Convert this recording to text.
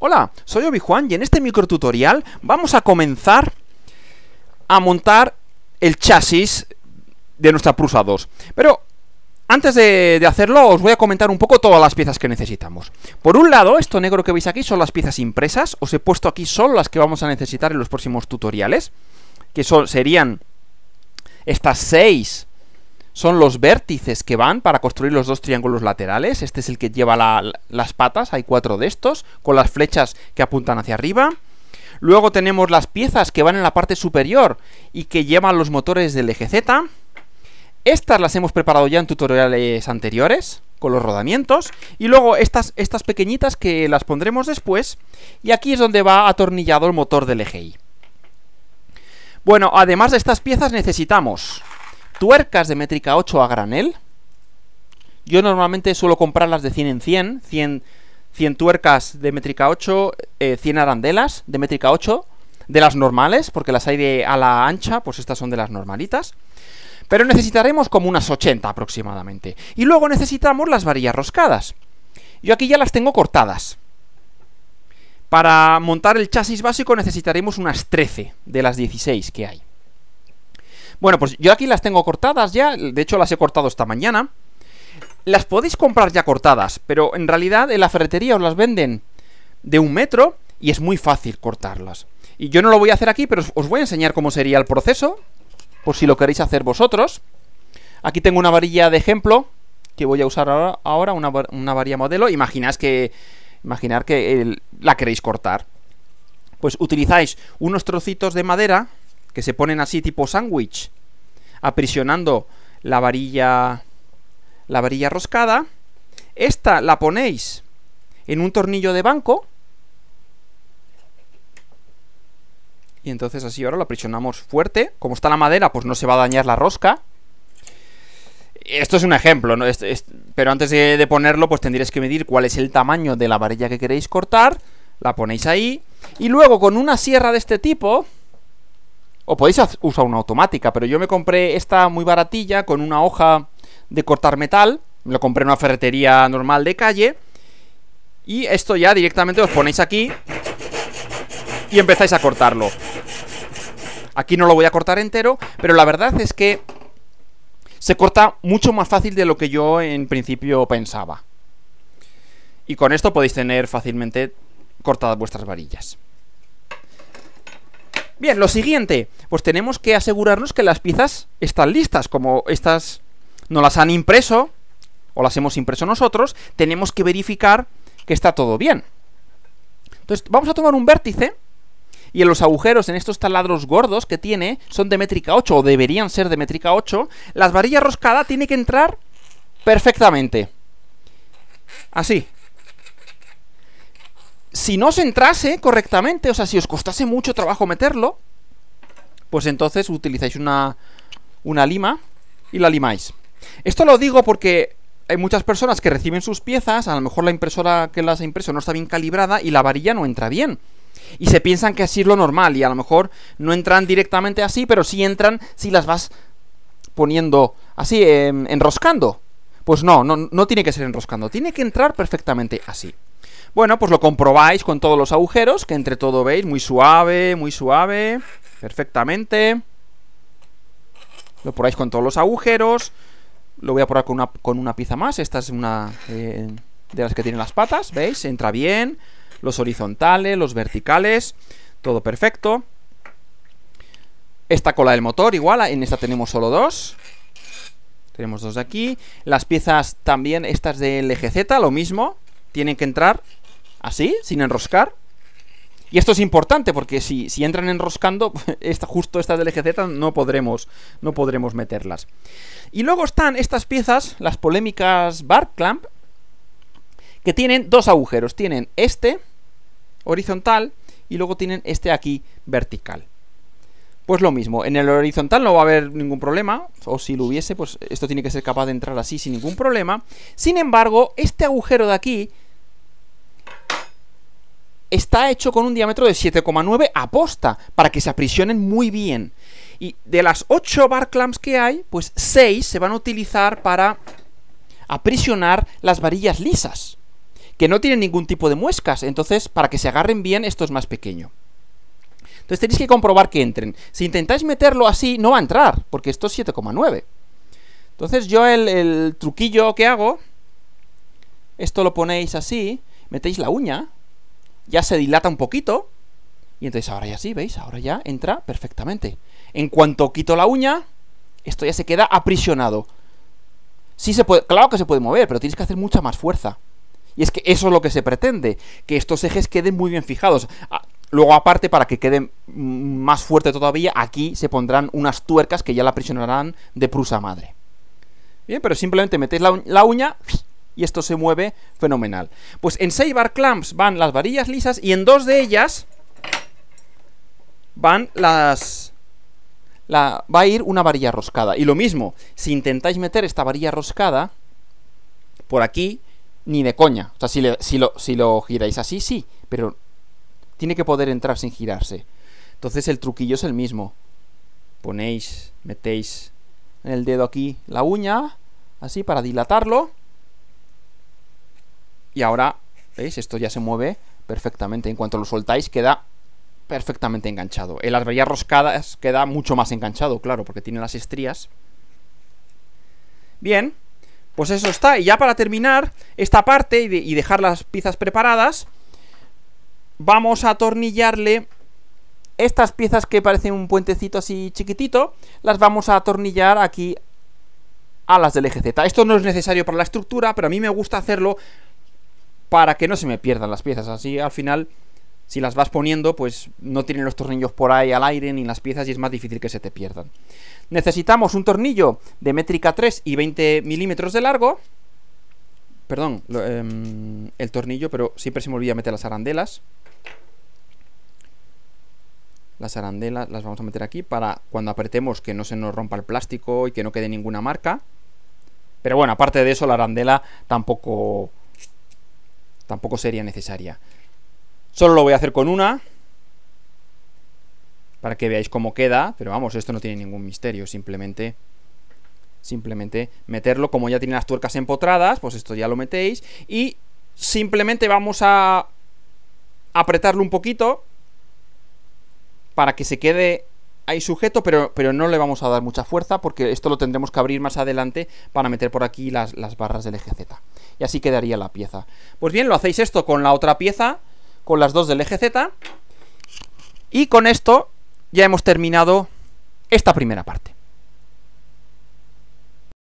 Hola, soy Obi-Juan y en este microtutorial vamos a comenzar a montar el chasis de nuestra Prusa 2. Pero antes de, hacerlo os voy a comentar un poco todas las piezas que necesitamos. Por un lado, esto negro que veis aquí son las piezas impresas. Os he puesto aquí son las que vamos a necesitar en los próximos tutoriales. Que son, serían estas seis son los vértices que van para construir los dos triángulos laterales. Este es el que lleva las patas, hay cuatro de estos, con las flechas que apuntan hacia arriba. Luego tenemos las piezas que van en la parte superior y que llevan los motores del eje Z. Estas las hemos preparado ya en tutoriales anteriores, con los rodamientos. Y luego estas, estas pequeñitas que las pondremos después. Y aquí es donde va atornillado el motor del eje Y. Bueno, además de estas piezas necesitamos Tuercas de métrica 8 a granel. Yo normalmente suelo comprarlas de 100 en 100. 100, 100 tuercas de métrica 8, 100 eh, arandelas de métrica 8, de las normales, porque las hay de a la ancha, pues estas son de las normalitas. Pero necesitaremos como unas 80 aproximadamente. Y luego necesitamos las varillas roscadas. Yo aquí ya las tengo cortadas. Para montar el chasis básico necesitaremos unas 13 de las 16 que hay. Bueno, pues yo aquí las tengo cortadas ya, de hecho las he cortado esta mañana. Las podéis comprar ya cortadas, pero en realidad en la ferretería os las venden de un metro y es muy fácil cortarlas. Y yo no lo voy a hacer aquí, pero os voy a enseñar cómo sería el proceso, por si lo queréis hacer vosotros. Aquí tengo una varilla de ejemplo que voy a usar ahora, una, varilla modelo. Imagináis que, imaginar que la queréis cortar. Pues utilizáis unos trocitos de madera que se ponen así tipo sándwich, aprisionando la varilla la varilla roscada. Esta la ponéis en un tornillo de banco. Y entonces así ahora lo aprisionamos fuerte. Como está la madera, pues no se va a dañar la rosca. Esto es un ejemplo, ¿no? Este, este, pero antes de ponerlo, pues tendréis que medir cuál es el tamaño de la varilla que queréis cortar. La ponéis ahí. Y luego con una sierra de este tipo, o podéis usar una automática, pero yo me compré esta muy baratilla con una hoja de cortar metal. lo compré en una ferretería normal de calle. Y esto ya directamente os ponéis aquí y empezáis a cortarlo. Aquí no lo voy a cortar entero, pero la verdad es que se corta mucho más fácil de lo que yo en principio pensaba. Y con esto podéis tener fácilmente cortadas vuestras varillas. Bien, lo siguiente, pues tenemos que asegurarnos que las piezas están listas, como estas no las han impreso o las hemos impreso nosotros, tenemos que verificar que está todo bien. Entonces, vamos a tomar un vértice y en los agujeros, en estos taladros gordos que tiene, son de métrica 8 o deberían ser de métrica 8, las varillas roscadas tiene que entrar perfectamente. Así, si no se entrase correctamente, o sea, si os costase mucho trabajo meterlo, pues entonces utilizáis una, lima y la limáis. Esto lo digo porque hay muchas personas que reciben sus piezas, a lo mejor la impresora que las ha impreso no está bien calibrada y la varilla no entra bien. Y se piensan que así es lo normal y a lo mejor no entran directamente así, pero sí entran si las vas poniendo así, em, enroscando. Pues no, no, no tiene que ser enroscando, tiene que entrar perfectamente así. Bueno, pues lo comprobáis con todos los agujeros, que entre todo veis, muy suave, muy suave, perfectamente. Lo probáis con todos los agujeros. Lo voy a probar con una, pieza más. Esta es una eh, de las que tienen las patas, ¿veis? Entra bien. Los horizontales, los verticales, todo perfecto. Esta cola del motor igual, en esta tenemos solo dos. Tenemos dos de aquí. Las piezas también, estas del z lo mismo tienen que entrar así, sin enroscar. Y esto es importante porque si, si entran enroscando, esta, justo estas del eje Z no podremos, no podremos meterlas. Y luego están estas piezas, las polémicas bar clamp, que tienen dos agujeros. Tienen este horizontal y luego tienen este aquí vertical. Pues lo mismo, en el horizontal no va a haber ningún problema, o si lo hubiese, pues esto tiene que ser capaz de entrar así sin ningún problema. Sin embargo, este agujero de aquí está hecho con un diámetro de 7,9 aposta, para que se aprisionen muy bien. Y de las 8 bar clamps que hay, pues 6 se van a utilizar para aprisionar las varillas lisas, que no tienen ningún tipo de muescas, entonces para que se agarren bien esto es más pequeño. Entonces tenéis que comprobar que entren. Si intentáis meterlo así, no va a entrar, porque esto es 7,9. Entonces yo el, el truquillo que hago, esto lo ponéis así, metéis la uña, ya se dilata un poquito. Y entonces ahora ya sí, ¿veis? Ahora ya entra perfectamente. En cuanto quito la uña, esto ya se queda aprisionado. Sí se puede, claro que se puede mover, pero tienes que hacer mucha más fuerza. Y es que eso es lo que se pretende, que estos ejes queden muy bien fijados. Ah, luego aparte, para que queden más fuerte todavía, aquí se pondrán unas tuercas que ya la aprisionarán de prusa madre. Bien, pero simplemente metéis la, uña y esto se mueve fenomenal. Pues en 6 bar clamps van las varillas lisas y en dos de ellas van las... La, va a ir una varilla roscada. Y lo mismo, si intentáis meter esta varilla roscada por aquí, ni de coña. O sea, si, lo, si lo giráis así, sí, pero tiene que poder entrar sin girarse. Entonces el truquillo es el mismo. Ponéis, metéis en el dedo aquí la uña, así para dilatarlo. Y ahora, ¿veis? Esto ya se mueve perfectamente. En cuanto lo soltáis, queda perfectamente enganchado. En las bellas roscadas queda mucho más enganchado, claro, porque tiene las estrías. Bien, pues eso está. Y ya para terminar esta parte y, y dejar las piezas preparadas, vamos a atornillarle estas piezas que parecen un puentecito así chiquitito, las vamos a atornillar aquí a las del eje Z. Esto no es necesario para la estructura, pero a mí me gusta hacerlo para que no se me pierdan las piezas. Así al final, si las vas poniendo, pues no tienen los tornillos por ahí al aire ni las piezas y es más difícil que se te pierdan. Necesitamos un tornillo de métrica 3 y 20 milímetros de largo. Perdón, em, el tornillo, pero siempre se me olvida meter las arandelas. Las arandelas las vamos a meter aquí para cuando apretemos que no se nos rompa el plástico y que no quede ninguna marca. Pero bueno, aparte de eso, la arandela tampoco tampoco sería necesaria. Solo lo voy a hacer con una, para que veáis cómo queda, pero vamos, esto no tiene ningún misterio, simplemente simplemente meterlo, como ya tiene las tuercas empotradas, pues esto ya lo metéis, y simplemente vamos a apretarlo un poquito para que se quede ahí sujeto, pero, pero no le vamos a dar mucha fuerza, porque esto lo tendremos que abrir más adelante para meter por aquí las, las barras del eje Z y así quedaría la pieza. Pues bien, lo hacéis esto con la otra pieza, con las dos del eje Z, y con esto ya hemos terminado esta primera parte.